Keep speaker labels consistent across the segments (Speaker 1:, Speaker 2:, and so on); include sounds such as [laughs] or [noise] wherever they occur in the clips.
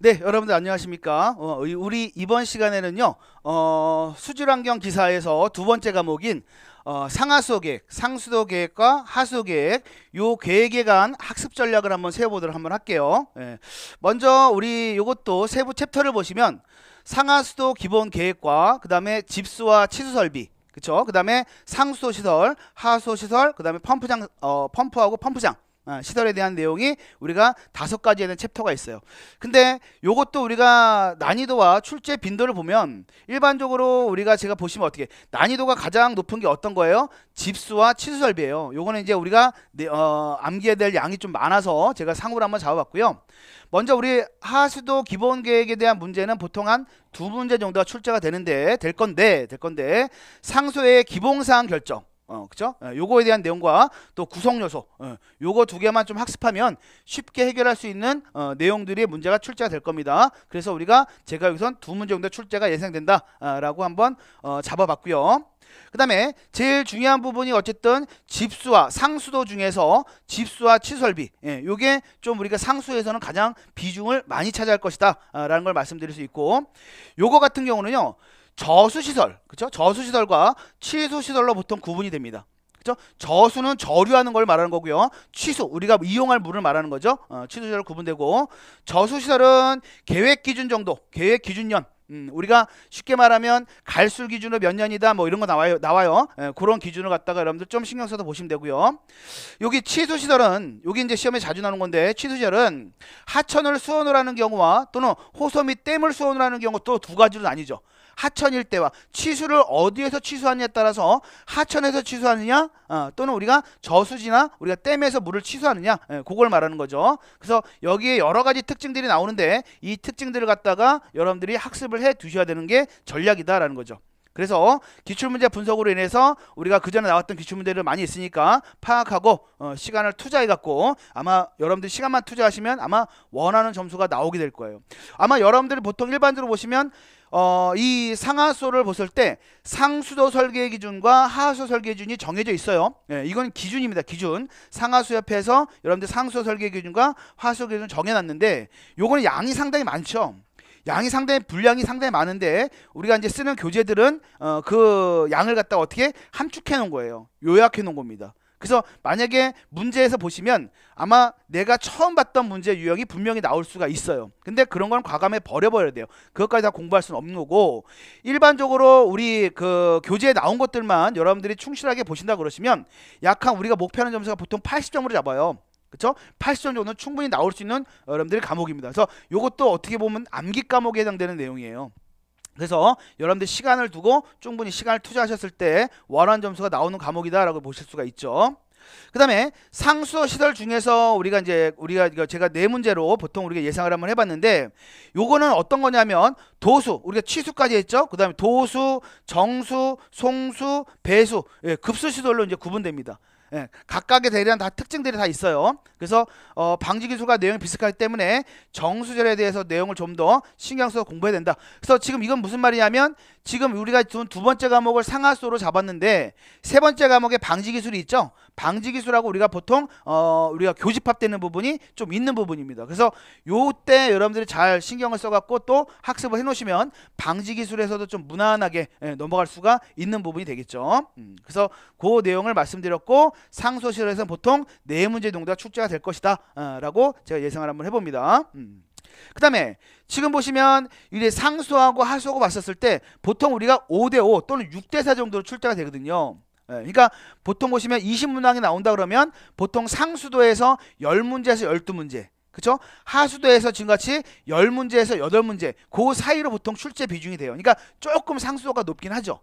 Speaker 1: 네, 여러분들 안녕하십니까? 어, 우리 이번 시간에는요, 어, 수질환경 기사에서 두 번째 과목인 어, 상하수도 계획, 상수도 계획과 하수도 계획, 요 계획에 관한 학습 전략을 한번 세워보도록 한번 할게요. 예. 먼저 우리 요것도 세부 챕터를 보시면 상하수도 기본 계획과 그 다음에 집수와 치수 설비, 그쵸? 그 다음에 상수도 시설, 하수도 시설, 그 다음에 펌프장, 어, 펌프하고 펌프장. 어, 시설에 대한 내용이 우리가 다섯 가지에 대한 챕터가 있어요. 근데 이것도 우리가 난이도와 출제 빈도를 보면 일반적으로 우리가 제가 보시면 어떻게 난이도가 가장 높은 게 어떤 거예요? 집수와 치수설비예요. 요거는 이제 우리가 어, 암기해야 될 양이 좀 많아서 제가 상으로 한번 잡아봤고요. 먼저 우리 하수도 기본 계획에 대한 문제는 보통 한 두 문제 정도가 출제가 되는데 될 건데 될 건데 상소의 기본사항 결정 어, 그쵸? 예, 요거에 대한 내용과 또 구성 요소, 예, 요거 두 개만 좀 학습하면 쉽게 해결할 수 있는 어, 내용들이 문제가 출제가 될 겁니다. 그래서 우리가 제가 여기선 두 문제 정도 출제가 예상된다라고 아, 한번 어, 잡아봤고요. 그 다음에 제일 중요한 부분이 어쨌든 집수와 상수도 중에서 집수와 치설비 예, 요게 좀 우리가 상수에서는 가장 비중을 많이 차지할 것이다 아, 라는 걸 말씀드릴 수 있고 요거 같은 경우는요 저수시설, 그렇죠? 저수시설과 취수시설로 보통 구분이 됩니다. 그렇죠? 저수는 저류하는 걸 말하는 거고요. 취수, 우리가 이용할 물을 말하는 거죠. 어, 취수시설 구분되고 저수시설은 계획 기준 정도, 계획 기준년. 음, 우리가 쉽게 말하면 갈수 기준으로 몇 년이다 뭐 이런 거 나와요 나와요 예, 그런 기준을 갖다가 여러분들 좀 신경 써서 보시면 되고요 여기 취수 시설은 여기 이제 시험에 자주 나오는 건데 취수 시설은 하천을 수원으로 하는 경우와 또는 호소 및 댐을 수원으로 하는 경우 또 두 가지로 나뉘죠 하천일 때와 치수를 어디에서 취수하느냐에 따라서 하천에서 취수하느냐 어, 또는 우리가 저수지나 우리가 댐에서 물을 취수하느냐 예, 그걸 말하는 거죠. 그래서 여기에 여러 가지 특징들이 나오는데 이 특징들을 갖다가 여러분들이 학습을 해 두셔야 되는 게 전략이다라는 거죠. 그래서 기출문제 분석으로 인해서 우리가 그전에 나왔던 기출문제를 많이 있으니까 파악하고 어, 시간을 투자해갖고 아마 여러분들 시간만 투자하시면 아마 원하는 점수가 나오게 될 거예요. 아마 여러분들이 보통 일반적으로 보시면 어, 이 상하수를 봤을 때 상수도 설계 기준과 하수 설계 기준이 정해져 있어요. 예, 이건 기준입니다. 기준. 상하수 옆에서 여러분들 상수 도 설계 기준과 하수 도 기준 정해놨는데 요거는 양이 상당히 많죠. 양이 상당히 분량이 상당히 많은데 우리가 이제 쓰는 교재들은 어, 그 양을 갖다 가 어떻게 함축해 놓은 거예요. 요약해 놓은 겁니다. 그래서 만약에 문제에서 보시면 아마 내가 처음 봤던 문제 유형이 분명히 나올 수가 있어요. 근데 그런 건 과감히 버려버려야 돼요. 그것까지 다 공부할 수는 없는 거고 일반적으로 우리 그 교재에 나온 것들만 여러분들이 충실하게 보신다 그러시면 약한 우리가 목표하는 점수가 보통 80점으로 잡아요. 그렇죠? 80점 정도는 충분히 나올 수 있는 여러분들의 과목입니다. 그래서 이것도 어떻게 보면 암기 과목에 해당되는 내용이에요. 그래서 여러분들 시간을 두고 충분히 시간을 투자하셨을 때 원한 점수가 나오는 과목이다라고 보실 수가 있죠. 그 다음에 상수어 시설 중에서 우리가 이제 우리가 제가 네 문제로 보통 우리가 예상을 한번 해봤는데 요거는 어떤 거냐면 도수 우리가 치수까지 했죠 그 다음에 도수 정수 송수 배수 예, 급수 시설로 이제 구분됩니다 예, 각각의 대리란 다 특징들이 다 있어요. 그래서 어, 방지 기술과 내용이 비슷하기 때문에 정수절에 대해서 내용을 좀 더 신경 써서 공부해야 된다. 그래서 지금 이건 무슨 말이냐면 지금 우리가 두 번째 과목을 상하수로 잡았는데 세 번째 과목에 방지 기술이 있죠. 방지 기술하고 우리가 보통 어 우리가 교집합되는 부분이 좀 있는 부분입니다. 그래서 요 때 여러분들이 잘 신경을 써갖고 또 학습을 해놓으시면 방지 기술에서도 좀 무난하게 예, 넘어갈 수가 있는 부분이 되겠죠. 음, 그래서 그 내용을 말씀드렸고 상소실에서 보통 네 문제 정도가 출제가 될 것이다 어, 라고 제가 예상을 한번 해봅니다. 음. 그 다음에 지금 보시면 이제 상수하고 하수하고 봤었을 때 보통 우리가 5대5 또는 6대4 정도로 출제가 되거든요. 예, 그러니까 보통 보시면 20문항이 나온다 그러면 보통 상수도에서 10문제에서 12문제 그쵸? 하수도에서 지금같이 10문제에서 8문제 그 사이로 보통 출제 비중이 돼요. 그러니까 조금 상수도가 높긴 하죠.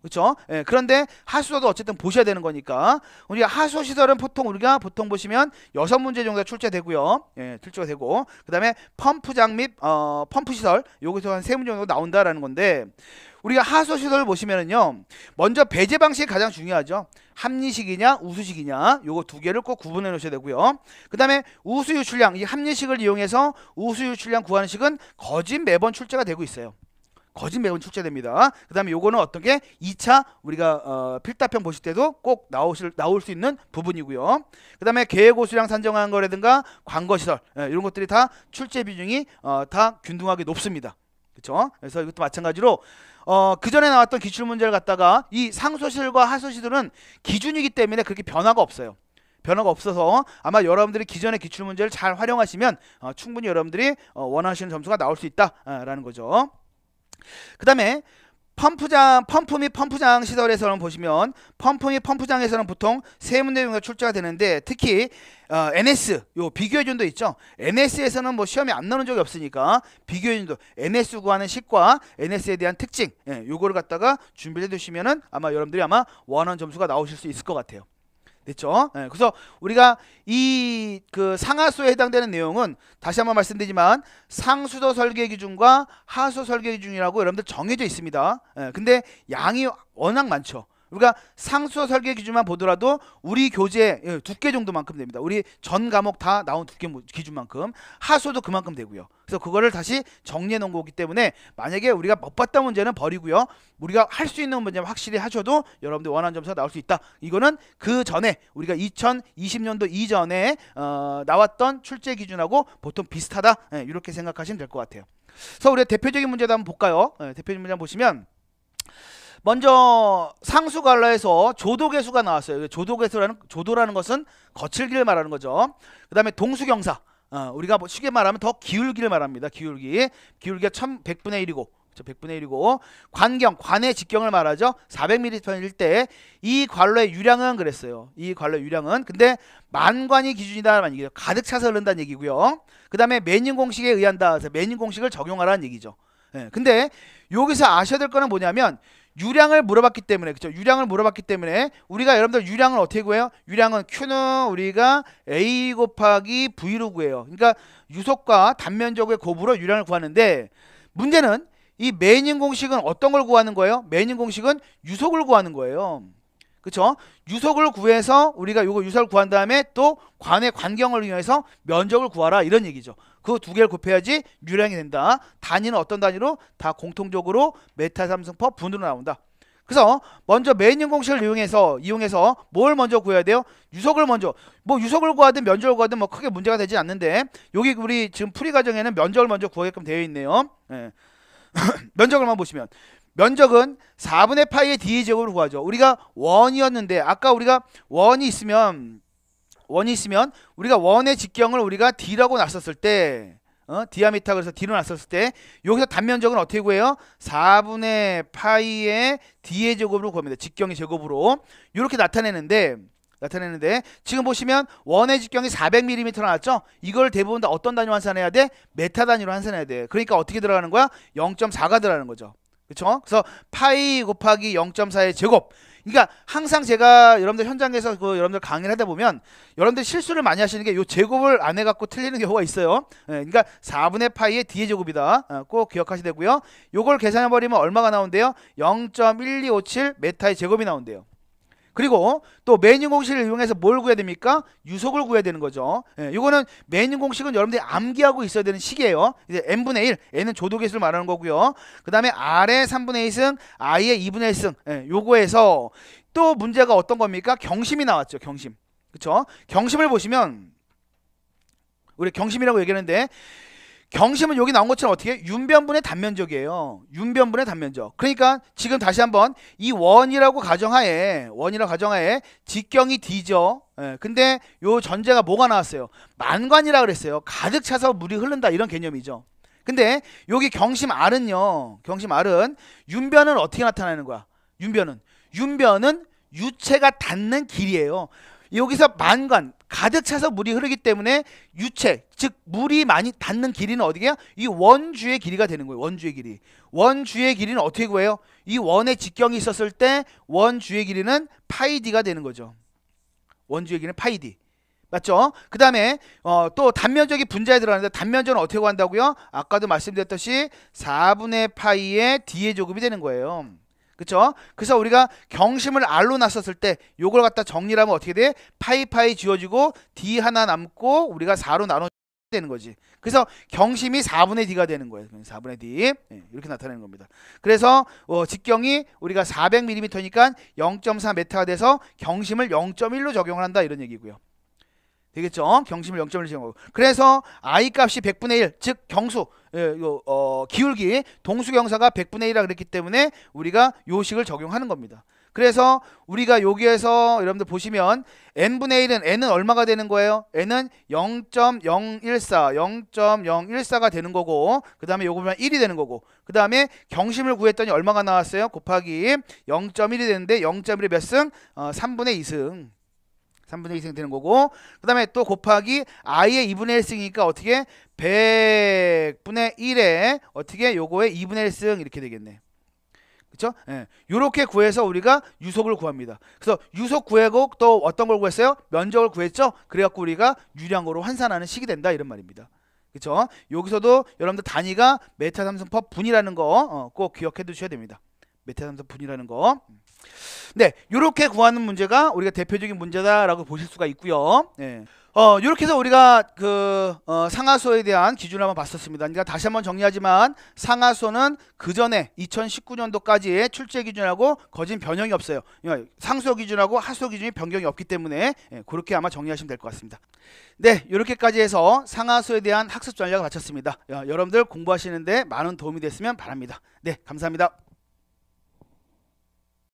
Speaker 1: 그렇죠? 예, 그런데 하수도도 어쨌든 보셔야 되는 거니까 우리가 하수 시설은 보통 우리가 보통 보시면 여섯 문제 정도 출제되고요, 예, 출제가 되고 그다음에 펌프장 및 어, 펌프 시설 여기서 한 세 문제 정도 나온다라는 건데 우리가 하수 시설을 보시면은요, 먼저 배제 방식이 가장 중요하죠. 합리식이냐 우수식이냐 요거 두 개를 꼭 구분해 놓으셔야 되고요. 그다음에 우수 유출량 이 합리식을 이용해서 우수 유출량 구하는 식은 거진 매번 출제가 되고 있어요. 거진 매운 출제됩니다. 그 다음에 요거는 어떻게 2차 우리가 어, 필답형 보실 때도 꼭 나오실, 나올 수 있는 부분이고요. 그 다음에 계획고수량 산정한 거라든가 광거시설 예, 이런 것들이 다 출제 비중이 어, 다 균등하게 높습니다. 그렇죠? 그래서 이것도 마찬가지로 어, 그 전에 나왔던 기출 문제를 갖다가 이 상소실과 하소실은 시 기준이기 때문에 그렇게 변화가 없어요. 변화가 없어서 아마 여러분들이 기존의 기출 문제를 잘 활용하시면 어, 충분히 여러분들이 어, 원하시는 점수가 나올 수 있다라는 거죠. 그 다음에 펌프장 펌프 및 펌프장 시설에서는 보시면 펌프 및 펌프장에서는 보통 세문제 용가 출제가 되는데 특히 어, NS 요 비교해준도 있죠 NS에서는 뭐 시험에 안 나오는 적이 없으니까 비교해준도 NS 구하는 식과 NS에 대한 특징 예, 요거를 갖다가 준비해 두시면은 아마 여러분들이 아마 원하는 점수가 나오실 수 있을 것 같아요 됐죠? 네, 그래서 우리가 이 그 상하수에 해당되는 내용은 다시 한번 말씀드리지만 상수도 설계 기준과 하수 설계 기준이라고 여러분들 정해져 있습니다. 네, 근데 양이 워낙 많죠. 우리가 상수어 설계 기준만 보더라도 우리 교재 예, 두께 정도만큼 됩니다. 우리 전 과목 다 나온 두께 뭐, 기준만큼 하수도 그만큼 되고요. 그래서 그거를 다시 정리해 놓은 거기 때문에 만약에 우리가 못 봤던 문제는 버리고요. 우리가 할 수 있는 문제는 확실히 하셔도 여러분들 원하는 점수가 나올 수 있다. 이거는 그 전에 우리가 2020년도 이전에 어, 나왔던 출제 기준하고 보통 비슷하다. 예, 이렇게 생각하시면 될 것 같아요. 그래서 우리가 대표적인 문제도 한번 볼까요? 예, 대표적인 문제 한번 보시면 먼저 상수갈라에서 조도계 수가 나왔어요. 조도계 수라는 조도라는 것은 거칠기를 말하는 거죠. 그다음에 동수경사. 어, 우리가 뭐 쉽게 말하면 더 기울기를 말합니다. 기울기. 기울기가 1100분의 1이고 100분의 그렇죠. 1이고 관경, 관의 직경을 말하죠. 400m일 때 이 관로의 유량은 그랬어요. 이 관로의 유량은 근데 만관이 기준이다라는 얘기죠. 가득 차서 흐른다는 얘기고요. 그 다음에 메뉴 공식에 의한다. 그래서 매닝 공식을 적용하라는 얘기죠. 예, 근데 여기서 아셔야 될 거는 뭐냐면 유량을 물어봤기 때문에 그렇죠. 유량을 물어봤기 때문에 우리가 여러분들 유량을 어떻게 구해요? 유량은 Q는 우리가 A 곱하기 V로 구해요. 그러니까 유속과 단면적의 곱으로 유량을 구하는데 문제는 이 메인 공식은 어떤 걸 구하는 거예요? 메인 공식은 유속을 구하는 거예요. 그쵸? 유속을 구해서 우리가 요거 유속을 구한 다음에 또 관의 관경을 이용해서 면적을 구하라 이런 얘기죠. 그두 개를 곱해야지 유량이 된다. 단위는 어떤 단위로? 다 공통적으로 메타 삼성퍼 분으로 나온다. 그래서 먼저 메인 인공식을 이용해서 이용해서 뭘 먼저 구해야 돼요? 유속을 먼저 뭐유속을 구하든 면적을 구하든 뭐 크게 문제가 되지 않는데 여기 우리 지금 풀이 과정에는 면적을 먼저 구하게끔 되어 있네요. 예. [laughs] 면적을 한번 보시면 면적은 4분의 파이의 d 제곱을 구하죠. 우리가 원이었는데 아까 우리가 원이 있으면 원이 있으면 우리가 원의 직경을 우리가 D라고 놨었을 때 어? 디아미터 그래서 D로 놨었을 때 여기서 단면적은 어떻게 구해요? 4분의 파이의 D의 제곱으로 구합니다. 직경의 제곱으로 이렇게 나타내는데 나타내는데 지금 보시면 원의 직경이 400mm로 나왔죠? 이걸 대부분 다 어떤 단위로 환산해야 돼? 메타 단위로 환산해야 돼. 그러니까 어떻게 들어가는 거야? 0.4가 들어가는 거죠. 그렇죠? 그래서 파이 곱하기 0.4의 제곱 그러니까 항상 제가 여러분들 현장에서 그 여러분들 강의를 하다 보면 여러분들 실수를 많이 하시는 게요 제곱을 안 해갖고 틀리는 경우가 있어요. 예, 그러니까 4분의 파이의 d의 제곱이다. 어, 꼭기억하시야 되고요. 요걸 계산해버리면 얼마가 나온대요? 0.1257 메타의 제곱이 나온대요. 그리고 또 메뉴 공식을 이용해서 뭘 구해야 됩니까? 유속을 구해야 되는 거죠. 예, 이거는 메뉴 공식은 여러분들이 암기하고 있어야 되는 식이에요. 이제 n분의 1, n은 조도계수를 말하는 거고요. 그 다음에 r의 3분의 1승, i의 2분의 1승 예, 요거에서 또 문제가 어떤 겁니까? 경심이 나왔죠. 경심. 그쵸? 경심을 보시면 우리 경심이라고 얘기하는데 경심은 여기 나온 것처럼 어떻게 해? 윤변분의 단면적이에요. 윤변분의 단면적. 그러니까 지금 다시 한번 이 원이라고 가정하에 원이라고 가정하에 직경이 D죠. 예, 근데 요 전제가 뭐가 나왔어요? 만관이라 고 그랬어요. 가득 차서 물이 흐른다 이런 개념이죠. 근데 여기 경심 R은요. 경심 R은 윤변은 어떻게 나타나는 거야? 윤변은 윤변은 유체가 닿는 길이에요. 여기서 만관 가득 차서 물이 흐르기 때문에 유체, 즉 물이 많이 닿는 길이는 어디게요? 이 원주의 길이가 되는 거예요. 원주의 길이. 원주의 길이는 어떻게 구해요? 이 원의 직경이 있었을 때 원주의 길이는 파이 d가 되는 거죠. 원주의 길이는 파이 d. 맞죠? 그 다음에 어, 또 단면적인 분자에 들어가는데 단면적은 어떻게 한다고요? 아까도 말씀드렸듯이 4분의 파이의 d의 조금이 되는 거예요. 그쵸? 그래서 우리가 경심을 R로 났었을 때 요걸 갖다 정리를 하면 어떻게 돼? 파이 파이 지워지고 D 하나 남고 우리가 4로 나눠 되는 거지. 그래서 경심이 4분의 D가 되는 거예요. 4분의 D. 네, 이렇게 나타내는 겁니다. 그래서 어, 직경이 우리가 400mm니까 0.4m가 돼서 경심을 0.1로 적용을 한다 이런 얘기고요. 되겠죠? 어? 경심을 0.1로 지정하고. 그래서 i 값이 100분의 1, 즉 경수, 예, 요, 어, 기울기, 동수경사가 100분의 1이라 그랬기 때문에 우리가 요식을 적용하는 겁니다. 그래서 우리가 여기에서 여러분들 보시면 n분의 1은 n은 얼마가 되는 거예요? n은 0.014, 0.014가 되는 거고 그 다음에 요거 보면 1이 되는 거고 그 다음에 경심을 구했더니 얼마가 나왔어요? 곱하기 0.1이 되는데 0.1이 몇 승? 어, 3분의 2승 3분의 1승 되는 거고 그 다음에 또 곱하기 i의 2분의 1승이니까 어떻게 100분의 1에 어떻게 요거의 2분의 1승 이렇게 되겠네 그렇죠? 이렇게 예. 구해서 우리가 유속을 구합니다. 그래서 유속 구해고 또 어떤 걸 구했어요? 면적을 구했죠? 그래갖고 우리가 유량으로 환산하는 식이 된다 이런 말입니다. 그렇죠? 여기서도 여러분들 단위가 메타삼성법 분이라는 거꼭 어, 기억해 두셔야 됩니다. 메타삼성 분이라는 거. 네, 이렇게 구하는 문제가 우리가 대표적인 문제다라고 보실 수가 있고요. 네. 어, 이렇게 해서 우리가 그 어, 상하수에 대한 기준을 한번 봤었습니다. 그러니까 다시 한번 정리하지만 상하수는 그 전에 2019년도까지의 출제 기준하고 거진 변형이 없어요. 예, 상수 기준하고 하수 기준이 변경이 없기 때문에 예, 그렇게 아마 정리하시면 될 것 같습니다. 네, 이렇게까지 해서 상하수에 대한 학습 전략을 마쳤습니다. 여러분들 공부하시는데 많은 도움이 됐으면 바랍니다. 네, 감사합니다.